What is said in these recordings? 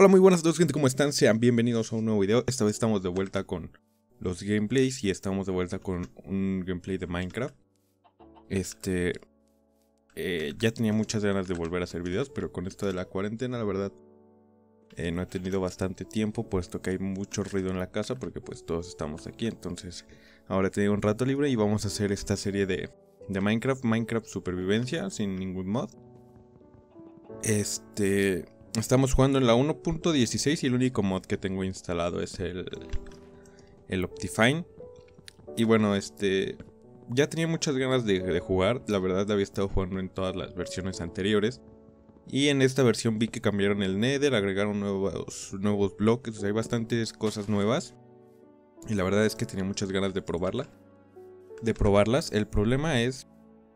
Hola, muy buenas a todos, gente, ¿cómo están? Sean bienvenidos a un nuevo video. Esta vez estamos de vuelta con los gameplays y estamos de vuelta con un gameplay de Minecraft. Este. Eh, ya tenía muchas ganas de volver a hacer videos, pero con esto de la cuarentena, la verdad, eh, no he tenido bastante tiempo, puesto que hay mucho ruido en la casa, porque pues todos estamos aquí. Entonces, ahora tengo un rato libre y vamos a hacer esta serie de, de Minecraft, Minecraft Supervivencia, sin ningún mod. Este Estamos jugando en la 1.16 y el único mod que tengo instalado es el, el Optifine. Y bueno, este. Ya tenía muchas ganas de, jugar. La verdad, había estado jugando en todas las versiones anteriores. Y en esta versión vi que cambiaron el Nether, agregaron nuevos, nuevos bloques. hay bastantes cosas nuevas. Y la verdad es que tenía muchas ganas de probarla. De probarlas. El problema es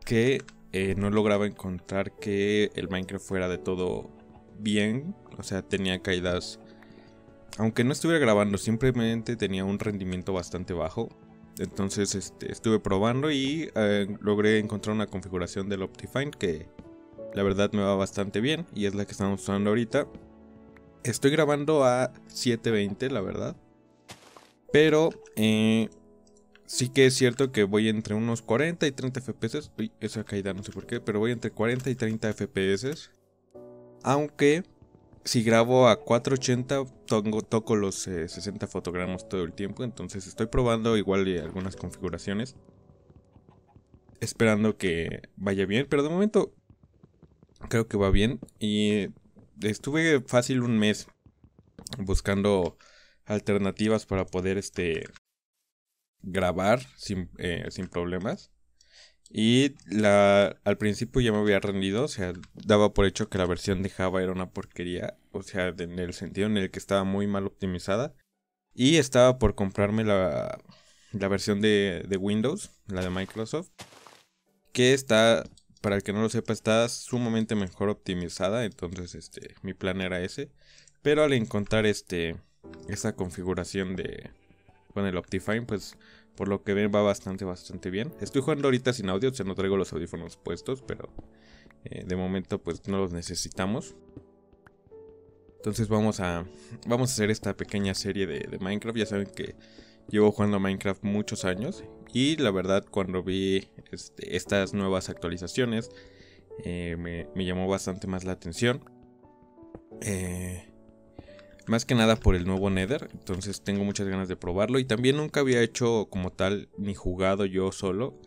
que eh, no lograba encontrar que el Minecraft fuera de todo bien, o sea, tenía caídas. Aunque no estuviera grabando, simplemente tenía un rendimiento bastante bajo. Entonces este, estuve probando y eh, logré encontrar una configuración del Optifine que la verdad me va bastante bien y es la que estamos usando ahorita. Estoy grabando a 720, la verdad. Pero eh, sí que es cierto que voy entre unos 40 y 30 FPS. Uy, esa caída no sé por qué, pero voy entre 40 y 30 FPS. Aunque si grabo a 480 toco, toco los 60 eh, fotogramos todo el tiempo. Entonces estoy probando igual eh, algunas configuraciones. Esperando que vaya bien. Pero de momento creo que va bien. Y estuve fácil un mes buscando alternativas para poder este grabar sin eh, problemas. Y la, al principio ya me había rendido, o sea, daba por hecho que la versión de Java era una porquería, o sea, en el sentido en el que estaba muy mal optimizada. Y estaba por comprarme la, la versión de, Windows, la de Microsoft, que está, para el que no lo sepa, está sumamente mejor optimizada, entonces este, mi plan era ese. Pero al encontrar este, esa configuración de, con el Optifine, pues por lo que ven va bastante, bastante bien. Estoy jugando ahorita sin audio, o sea, no traigo los audífonos puestos, pero eh, de momento pues no los necesitamos. Entonces vamos a, vamos a hacer esta pequeña serie de, Minecraft. Ya saben que llevo jugando a Minecraft muchos años y la verdad cuando vi este, estas nuevas actualizaciones eh, me, llamó bastante más la atención. Eh, más que nada por el nuevo Nether, entonces tengo muchas ganas de probarlo. Y también nunca había hecho como tal, ni jugado yo solo,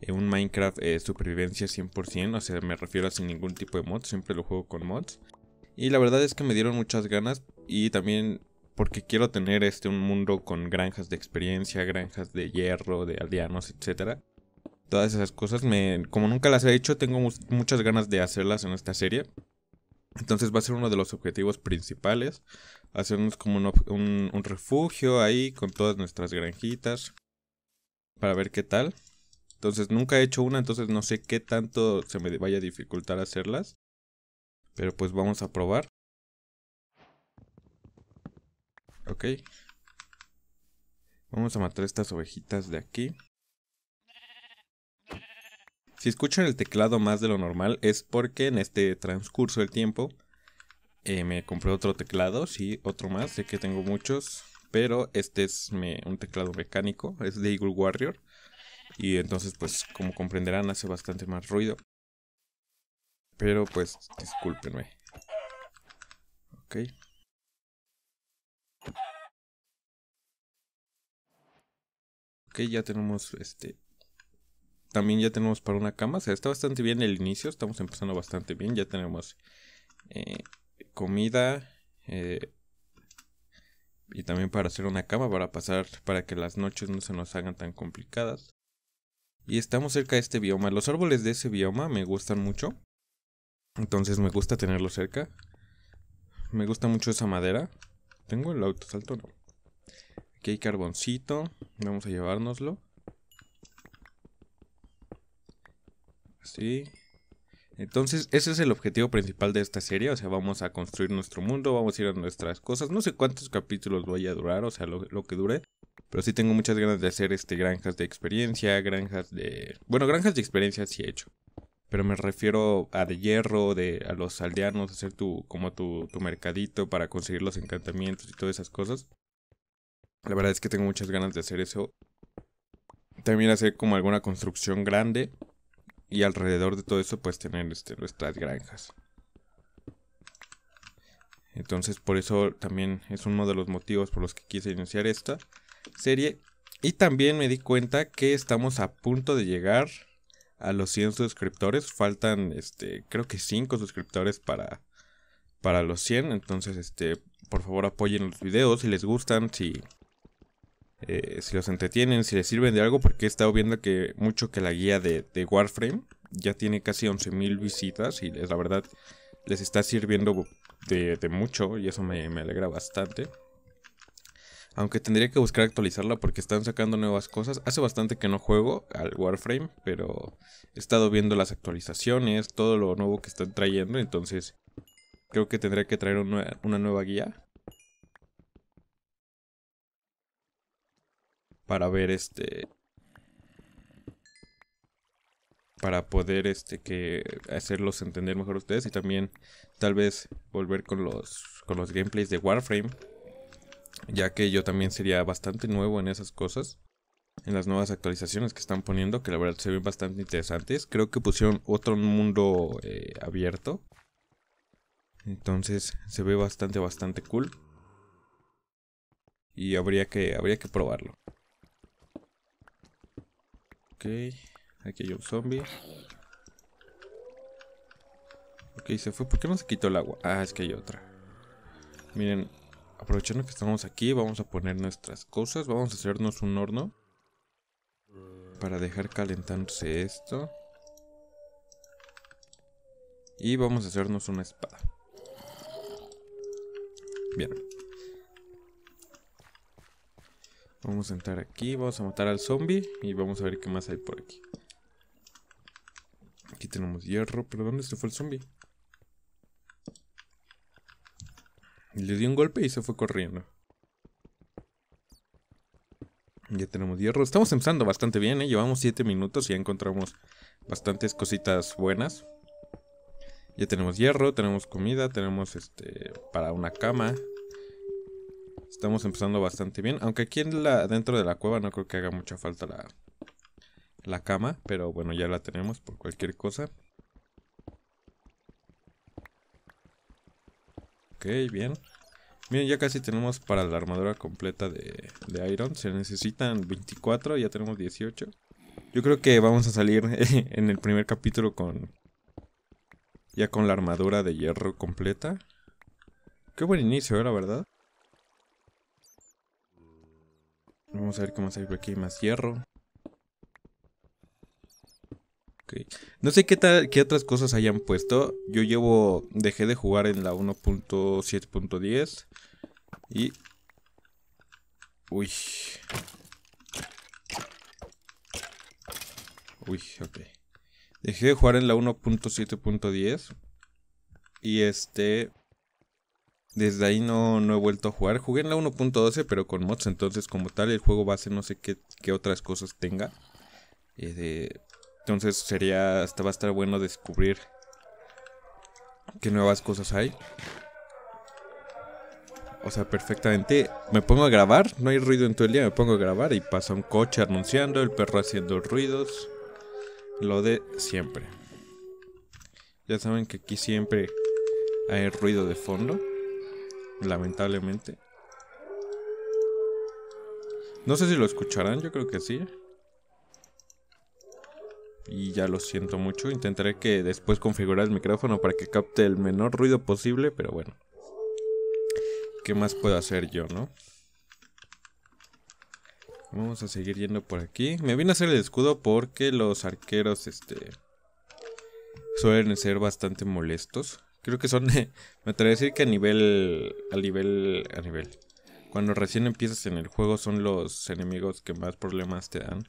en eh, un Minecraft eh, supervivencia 100%. O sea, me refiero a sin ningún tipo de mods, siempre lo juego con mods. Y la verdad es que me dieron muchas ganas y también porque quiero tener este un mundo con granjas de experiencia, granjas de hierro, de aldeanos, etcétera. Todas esas cosas me como nunca las he hecho, tengo muchas ganas de hacerlas en esta serie. Entonces va a ser uno de los objetivos principales hacernos como un, refugio ahí con todas nuestras granjitas para ver qué tal. Entonces nunca he hecho una, entonces no sé qué tanto se me vaya a dificultar hacerlas. Pero pues vamos a probar. Ok. Vamos a matar estas ovejitas de aquí. Si escuchan el teclado más de lo normal es porque en este transcurso del tiempo eh, me compré otro teclado, sí, otro más, sé que tengo muchos, pero este es un teclado mecánico, es de Eagle Warrior, y entonces pues como comprenderán hace bastante más ruido. Pero pues discúlpenme. Ok. Ok, ya tenemos este también ya tenemos para una cama. O sea, está bastante bien el inicio. Estamos empezando bastante bien. Ya tenemos eh, comida eh, y también para hacer una cama para pasar para que las noches no se nos hagan tan complicadas. Y estamos cerca de este bioma. Los árboles de ese bioma me gustan mucho. Entonces me gusta tenerlo cerca. Me gusta mucho esa madera. Tengo el autosalto, no. Aquí hay carboncito. Vamos a llevárnoslo. Así. Entonces, ese es el objetivo principal de esta serie, o sea, vamos a construir nuestro mundo, vamos a ir a nuestras cosas, no sé cuántos capítulos vaya a durar, o sea, lo, que dure, pero sí tengo muchas ganas de hacer este granjas de experiencia, granjas de... Bueno, granjas de experiencia sí he hecho, pero me refiero a de hierro, de, a los aldeanos, hacer tu, como tu, tu mercadito para conseguir los encantamientos y todas esas cosas. La verdad es que tengo muchas ganas de hacer eso. También hacer como alguna construcción grande y alrededor de todo eso, pues tener este, nuestras granjas. Entonces, por eso también es uno de los motivos por los que quise iniciar esta serie. Y también me di cuenta que estamos a punto de llegar a los 100 suscriptores. Faltan, este, creo que 5 suscriptores para, para los 100. Entonces, este, por favor apoyen los videos si les gustan, si eh, si los entretienen, si les sirven de algo, porque he estado viendo que mucho que la guía de, Warframe ya tiene casi 11.000 visitas y la verdad les está sirviendo de, mucho y eso me, alegra bastante. Aunque tendría que buscar actualizarla porque están sacando nuevas cosas. Hace bastante que no juego al Warframe, pero he estado viendo las actualizaciones, todo lo nuevo que están trayendo, entonces creo que tendría que traer una nueva guía para ver este para poder este que hacerlos entender mejor a ustedes y también tal vez volver con los con los gameplays de Warframe ya que yo también sería bastante nuevo en esas cosas en las nuevas actualizaciones que están poniendo que la verdad se ven bastante interesantes creo que pusieron otro mundo eh, abierto entonces se ve bastante bastante cool y habría que habría que probarlo aquí hay un zombie. Ok, se fue. ¿Por qué no se quitó el agua? Ah, es que hay otra. Miren, aprovechando que estamos aquí, vamos a poner nuestras cosas. Vamos a hacernos un horno. Para dejar calentándose esto. Y vamos a hacernos una espada. Bien. Vamos a entrar aquí, vamos a matar al zombie y vamos a ver qué más hay por aquí. Aquí tenemos hierro, pero ¿dónde se fue el zombie? Le di un golpe y se fue corriendo. Ya tenemos hierro. Estamos empezando bastante bien, ¿eh? Llevamos 7 minutos y ya encontramos bastantes cositas buenas. Ya tenemos hierro, tenemos comida, tenemos este para una cama. Estamos empezando bastante bien. Aunque aquí la, dentro de la cueva no creo que haga mucha falta la, la cama. Pero bueno, ya la tenemos por cualquier cosa. Ok, bien. Miren, ya casi tenemos para la armadura completa de, de Iron. Se necesitan 24, ya tenemos 18. Yo creo que vamos a salir en el primer capítulo con... Ya con la armadura de hierro completa. Qué buen inicio, eh, la verdad. Vamos a ver cómo hacer. Aquí más hierro. Okay. No sé qué, qué otras cosas hayan puesto. Yo llevo. Dejé de jugar en la 1.7.10. Y. Uy. Uy, ok. Dejé de jugar en la 1.7.10. Y este. Desde ahí no, no he vuelto a jugar. Jugué en la 1.12, pero con mods. Entonces, como tal, el juego base no sé qué, otras cosas tenga. Eh, entonces, sería. Hasta va a estar bueno descubrir qué nuevas cosas hay. O sea, perfectamente. Me pongo a grabar, no hay ruido en todo el día, me pongo a grabar y pasa un coche anunciando, el perro haciendo ruidos. Lo de siempre. Ya saben que aquí siempre hay ruido de fondo. Lamentablemente. No sé si lo escucharán, yo creo que sí. Y ya lo siento mucho. Intentaré que después configure el micrófono para que capte el menor ruido posible, pero bueno. ¿Qué más puedo hacer yo, no? Vamos a seguir yendo por aquí. Me vine a hacer el escudo porque los arqueros, este... Suelen ser bastante molestos. Creo que son, me atrevo a decir que a nivel, a nivel, a nivel. Cuando recién empiezas en el juego son los enemigos que más problemas te dan.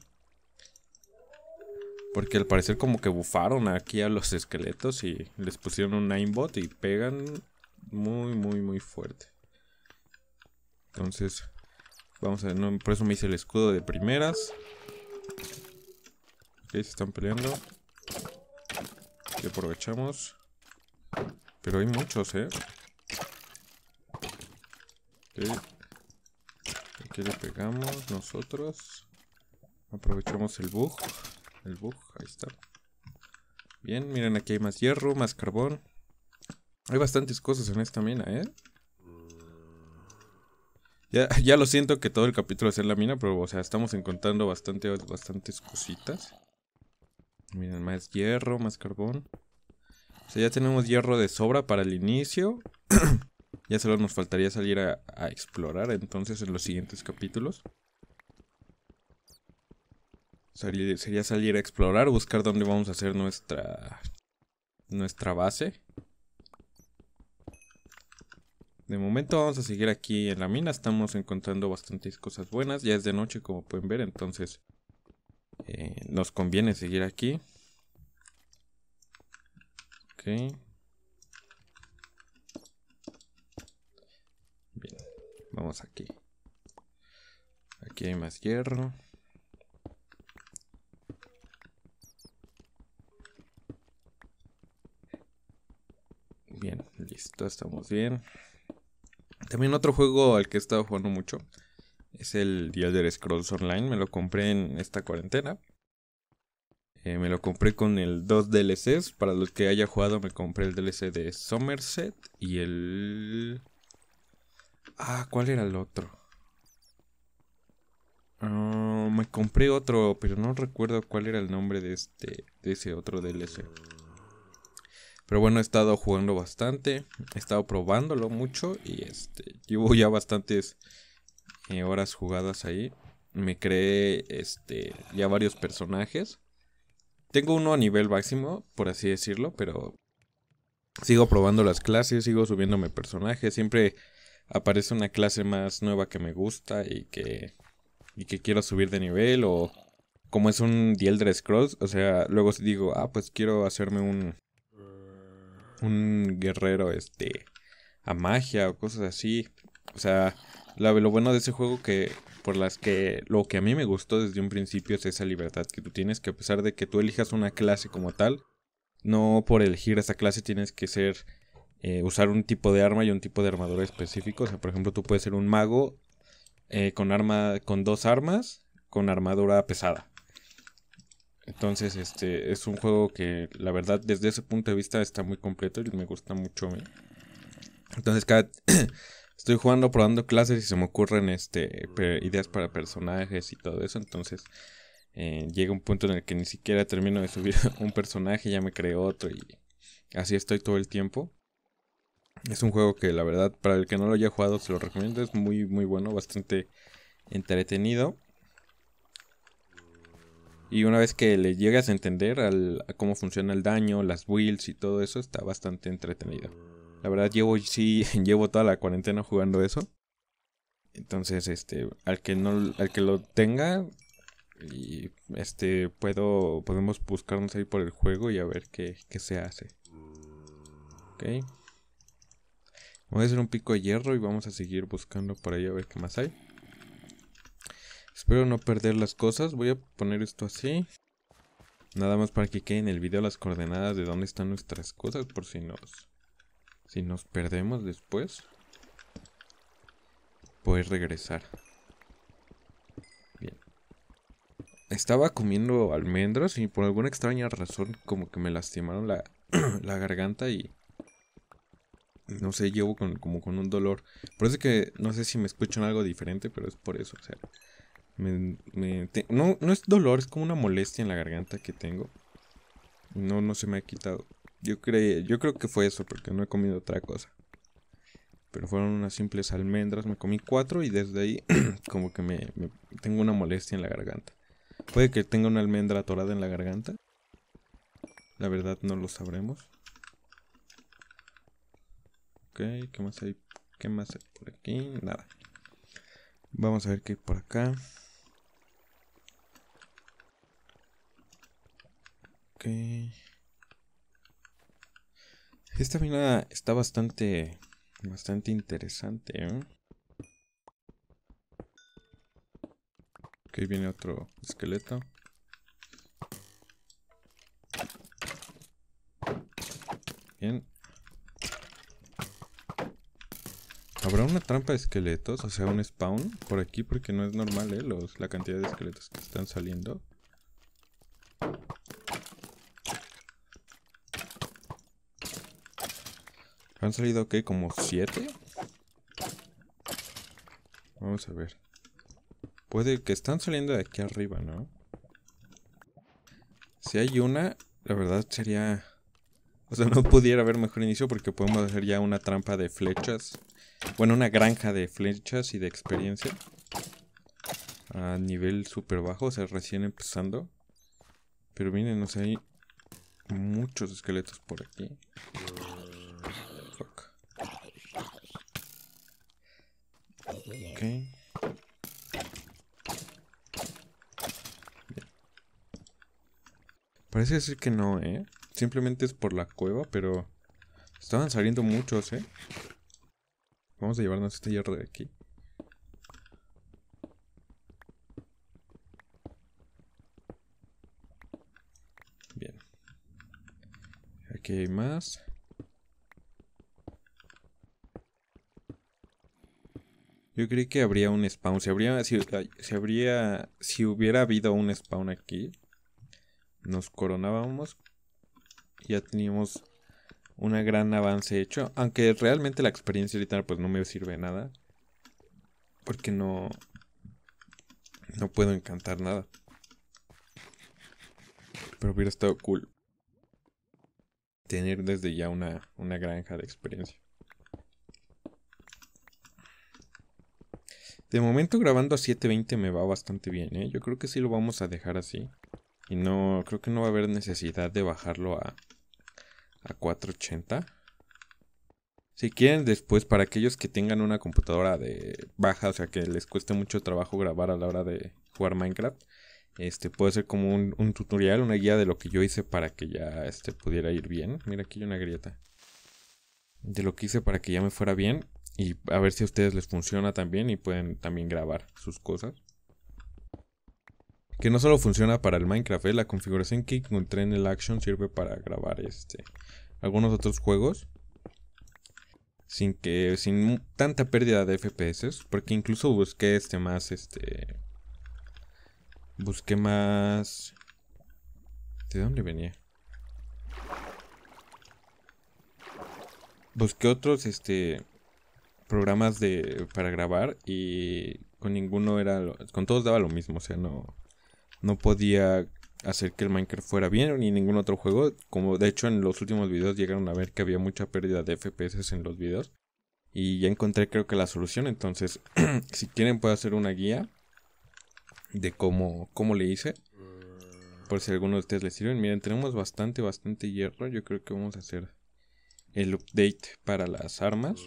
Porque al parecer como que bufaron aquí a los esqueletos y les pusieron un aimbot y pegan muy, muy, muy fuerte. Entonces, vamos a ver, por eso me hice el escudo de primeras. Ok, se están peleando. Que aprovechamos. Pero hay muchos, ¿eh? Aquí le pegamos nosotros. Aprovechamos el bug. El bug, ahí está. Bien, miren, aquí hay más hierro, más carbón. Hay bastantes cosas en esta mina, ¿eh? Ya, ya lo siento que todo el capítulo es en la mina, pero, o sea, estamos encontrando bastantes cositas. Miren, más hierro, más carbón ya tenemos hierro de sobra para el inicio. ya solo nos faltaría salir a, explorar entonces en los siguientes capítulos. Sería, salir a explorar, buscar dónde vamos a hacer nuestra, nuestra base. De momento vamos a seguir aquí en la mina, estamos encontrando bastantes cosas buenas, ya es de noche como pueden ver, entonces eh, nos conviene seguir aquí. Bien, vamos aquí. Aquí hay más hierro. Bien, listo, estamos bien. También otro juego al que he estado jugando mucho es el The Elder Scrolls Online. Me lo compré en esta cuarentena. Eh, me lo compré con el 2 DLCs. Para los que haya jugado, me compré el DLC de Somerset y el. Ah, ¿cuál era el otro? Ah, me compré otro, pero no recuerdo cuál era el nombre de este de ese otro DLC. Pero bueno, he estado jugando bastante, he estado probándolo mucho y este llevo ya bastantes eh, horas jugadas ahí. Me creé este ya varios personajes. Tengo uno a nivel máximo, por así decirlo, pero sigo probando las clases, sigo subiendo mi personaje. siempre aparece una clase más nueva que me gusta y que, y que quiero subir de nivel o como es un The Scrolls, o sea, luego digo, ah, pues quiero hacerme un un guerrero este a magia o cosas así. O sea, lo bueno de ese juego que por las que lo que a mí me gustó desde un principio es esa libertad que tú tienes, que a pesar de que tú elijas una clase como tal, no por elegir esa clase tienes que ser, eh, usar un tipo de arma y un tipo de armadura específico. O sea, por ejemplo, tú puedes ser un mago eh, con, arma, con dos armas, con armadura pesada. Entonces, este es un juego que la verdad desde ese punto de vista está muy completo y me gusta mucho Entonces, cada estoy jugando, probando clases y se me ocurren este, ideas para personajes y todo eso. Entonces eh, llega un punto en el que ni siquiera termino de subir un personaje, ya me creo otro y así estoy todo el tiempo. Es un juego que la verdad, para el que no lo haya jugado, se lo recomiendo. Es muy, muy bueno, bastante entretenido. Y una vez que le llegas a entender al, a cómo funciona el daño, las builds y todo eso, está bastante entretenido. La verdad llevo sí llevo toda la cuarentena jugando eso. Entonces, este, al que no al que lo tenga y este puedo podemos buscarnos ahí por el juego y a ver qué, se hace. Ok. Voy a hacer un pico de hierro y vamos a seguir buscando por ahí a ver qué más hay. Espero no perder las cosas. Voy a poner esto así. Nada más para que quede en el video las coordenadas de dónde están nuestras cosas por si nos si nos perdemos después, puedes regresar. Bien. Estaba comiendo almendras y por alguna extraña razón como que me lastimaron la, garganta y... No sé, llevo como con un dolor. Por eso que no sé si me escuchan algo diferente, pero es por eso. O sea, no, no es dolor, es como una molestia en la garganta que tengo. No, no se me ha quitado. Yo, creí, yo creo que fue eso, porque no he comido otra cosa. Pero fueron unas simples almendras, me comí cuatro y desde ahí como que me, tengo una molestia en la garganta. Puede que tenga una almendra atorada en la garganta. La verdad no lo sabremos. Ok, ¿qué más hay? ¿Qué más hay por aquí? Nada. Vamos a ver qué hay por acá. Ok. Esta mina está bastante, bastante interesante. ¿eh? viene otro esqueleto. Bien. ¿Habrá una trampa de esqueletos? O sea, un spawn por aquí porque no es normal, ¿eh? Los, la cantidad de esqueletos que están saliendo. ¿Han salido qué? ¿Como siete? Vamos a ver. Puede que están saliendo de aquí arriba, ¿no? Si hay una, la verdad sería... O sea, no pudiera haber mejor inicio porque podemos hacer ya una trampa de flechas. Bueno, una granja de flechas y de experiencia. A nivel súper bajo, o sea, recién empezando. Pero miren, no hay muchos esqueletos por aquí. Parece decir que no, ¿eh? Simplemente es por la cueva, pero... Estaban saliendo muchos, ¿eh? Vamos a llevarnos este hierro de aquí. Bien. Aquí hay más. Yo creí que habría un spawn. Si habría, si, habría, si hubiera habido un spawn aquí, nos coronábamos. Ya teníamos un gran avance hecho. Aunque realmente la experiencia ahorita pues no me sirve de nada. Porque no, no puedo encantar nada. Pero hubiera estado cool tener desde ya una granja de experiencia. De momento grabando a 720 me va bastante bien, ¿eh? Yo creo que sí lo vamos a dejar así. Y no, creo que no va a haber necesidad de bajarlo a, a 480. Si quieren después, para aquellos que tengan una computadora de baja, o sea que les cueste mucho trabajo grabar a la hora de jugar Minecraft, este puede ser como un, tutorial, una guía de lo que yo hice para que ya este, pudiera ir bien. Mira aquí hay una grieta. De lo que hice para que ya me fuera bien. Y a ver si a ustedes les funciona también y pueden también grabar sus cosas. Que no solo funciona para el Minecraft, ¿eh? la configuración que encontré en el Action sirve para grabar este algunos otros juegos sin que sin tanta pérdida de FPS, porque incluso busqué este más este busqué más ¿De dónde venía? Busqué otros este programas de, para grabar y con ninguno era, con todos daba lo mismo, o sea, no, no podía hacer que el Minecraft fuera bien ni ningún otro juego, como de hecho en los últimos videos llegaron a ver que había mucha pérdida de FPS en los videos y ya encontré creo que la solución, entonces si quieren puedo hacer una guía de cómo, cómo le hice. Por si alguno de ustedes les sirven. Miren, tenemos bastante, bastante hierro. Yo creo que vamos a hacer el update para las armas.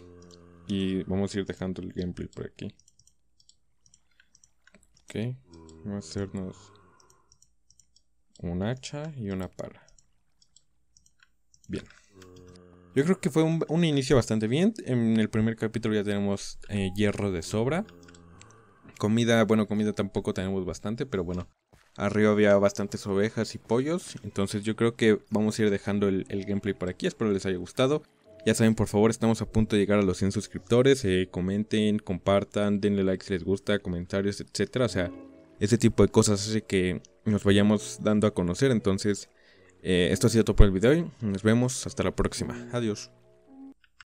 Y vamos a ir dejando el gameplay por aquí. Ok. Vamos a hacernos un hacha y una pala. Bien. Yo creo que fue un, inicio bastante bien. En el primer capítulo ya tenemos eh, hierro de sobra. Comida, bueno, comida tampoco tenemos bastante, pero bueno. Arriba había bastantes ovejas y pollos. Entonces yo creo que vamos a ir dejando el, el gameplay por aquí. Espero les haya gustado. Ya saben, por favor, estamos a punto de llegar a los 100 suscriptores. Eh, comenten, compartan, denle like si les gusta, comentarios, etc. O sea, ese tipo de cosas hace que nos vayamos dando a conocer. Entonces, eh, esto ha sido todo por el video. Nos vemos hasta la próxima. Adiós.